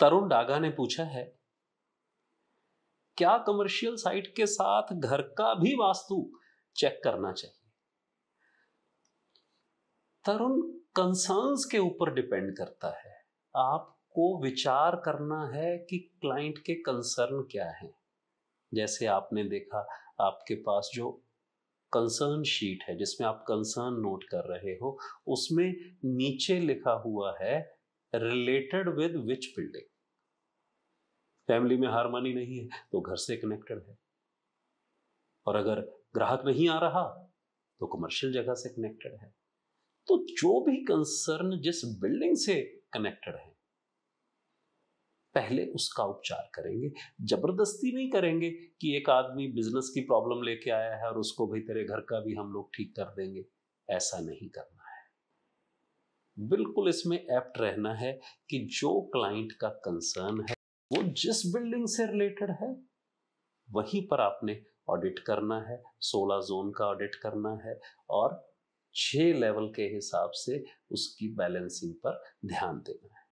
तरुण डागा ने पूछा है क्या कमर्शियल साइट के साथ घर का भी वास्तु चेक करना चाहिए तरुण कंसर्न्स के ऊपर डिपेंड करता है आपको विचार करना है कि क्लाइंट के कंसर्न क्या है जैसे आपने देखा आपके पास जो कंसर्न शीट है जिसमें आप कंसर्न नोट कर रहे हो उसमें नीचे लिखा हुआ है related with which building family में हारमोनी नहीं है तो घर से कनेक्टेड है और अगर ग्राहक नहीं आ रहा तो कमर्शियल जगह से कनेक्टेड है तो जो भी कंसर्न जिस बिल्डिंग से कनेक्टेड है पहले उसका उपचार करेंगे जबरदस्ती नहीं करेंगे कि एक आदमी बिजनेस की प्रॉब्लम लेके आया है और उसको भाई तेरे घर का भी हम लोग ठीक कर देंगे ऐसा नहीं करना बिल्कुल इसमें एप्ट रहना है कि जो क्लाइंट का कंसर्न है वो जिस बिल्डिंग से रिलेटेड है वहीं पर आपने ऑडिट करना है सोलह जोन का ऑडिट करना है और छह लेवल के हिसाब से उसकी बैलेंसिंग पर ध्यान देना है